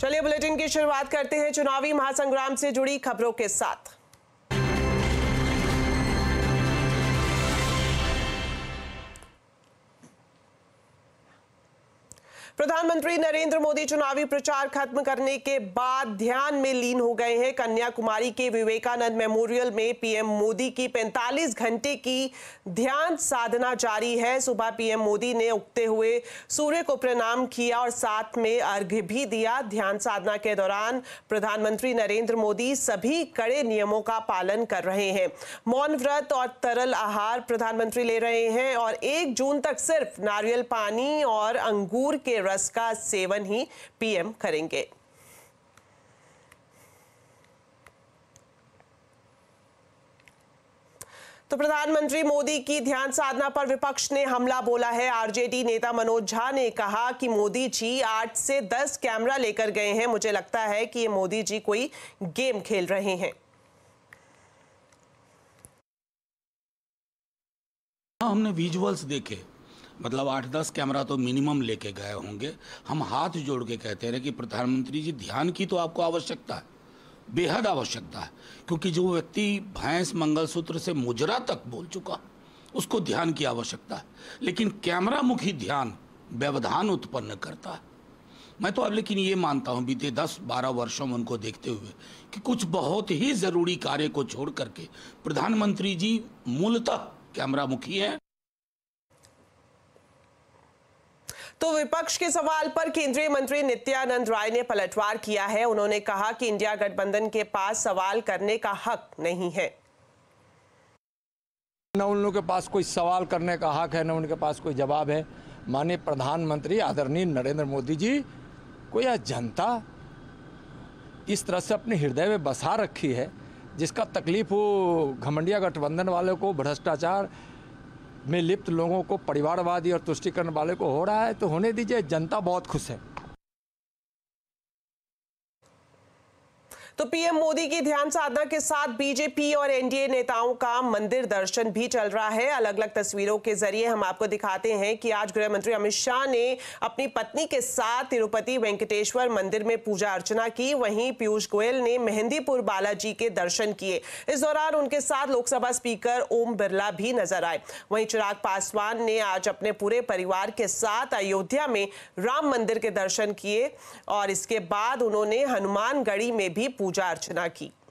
चलिए बुलेटिन की शुरुआत करते हैं चुनावी महासंग्राम से जुड़ी खबरों के साथ प्रधानमंत्री नरेंद्र मोदी चुनावी प्रचार खत्म करने के बाद ध्यान में लीन हो गए हैं कन्याकुमारी के विवेकानंद मेमोरियल में पीएम मोदी की 45 घंटे की ध्यान साधना जारी है सुबह पीएम मोदी ने उगते हुए सूर्य को प्रणाम किया और साथ में अर्घ्य भी दिया ध्यान साधना के दौरान प्रधानमंत्री नरेंद्र मोदी सभी कड़े नियमों का पालन कर रहे हैं मौन व्रत और तरल आहार प्रधानमंत्री ले रहे हैं और एक जून तक सिर्फ नारियल पानी और अंगूर के रस का सेवन ही पीएम करेंगे तो प्रधानमंत्री मोदी की ध्यान साधना पर विपक्ष ने हमला बोला है आरजेडी नेता मनोज झा ने कहा कि मोदी जी आठ से दस कैमरा लेकर गए हैं मुझे लगता है कि ये मोदी जी कोई गेम खेल रहे हैं हमने विजुअल्स देखे मतलब आठ दस कैमरा तो मिनिमम लेके गए होंगे हम हाथ जोड़ के कहते रहे कि प्रधानमंत्री जी ध्यान की तो आपको आवश्यकता है बेहद आवश्यकता है क्योंकि जो व्यक्ति भैंस मंगलसूत्र से मुजरा तक बोल चुका उसको ध्यान की आवश्यकता है लेकिन कैमरा मुखी ध्यान व्यवधान उत्पन्न करता है मैं तो अब लेकिन ये मानता हूँ बीते दस बारह वर्षों में उनको देखते हुए कि कुछ बहुत ही ज़रूरी कार्य को छोड़ करके प्रधानमंत्री जी मूलतः कैमरा मुखी हैं तो विपक्ष के सवाल पर केंद्रीय मंत्री नित्यानंद राय ने पलटवार किया है उन्होंने कहा कि इंडिया गठबंधन के पास सवाल करने का हक नहीं है न उन लोगों के पास कोई सवाल करने का हक है न उनके पास कोई जवाब है माननीय प्रधानमंत्री आदरणीय नरेंद्र मोदी जी को यह जनता इस तरह से अपने हृदय में बसा रखी है जिसका तकलीफ वो घमंडिया गठबंधन वाले को भ्रष्टाचार में लिप्त लोगों को परिवारवादी और तुष्टिकरण वाले को हो रहा है तो होने दीजिए जनता बहुत खुश है तो पीएम मोदी की ध्यान साधना के साथ बीजेपी और एनडीए नेताओं का मंदिर दर्शन भी चल रहा है अलग अलग तस्वीरों के जरिए हम आपको दिखाते हैं कि आज गृह मंत्री अमित शाह ने अपनी पत्नी के साथ तिरुपति वेंकटेश्वर मंदिर में पूजा अर्चना की वहीं पीयूष गोयल ने मेहंदीपुर बालाजी के दर्शन किए इस दौरान उनके साथ लोकसभा स्पीकर ओम बिरला भी नजर आए वहीं चिराग पासवान ने आज अपने पूरे परिवार के साथ अयोध्या में राम मंदिर के दर्शन किए और इसके बाद उन्होंने हनुमानगढ़ी में भी पूजा पूजा अर्चना की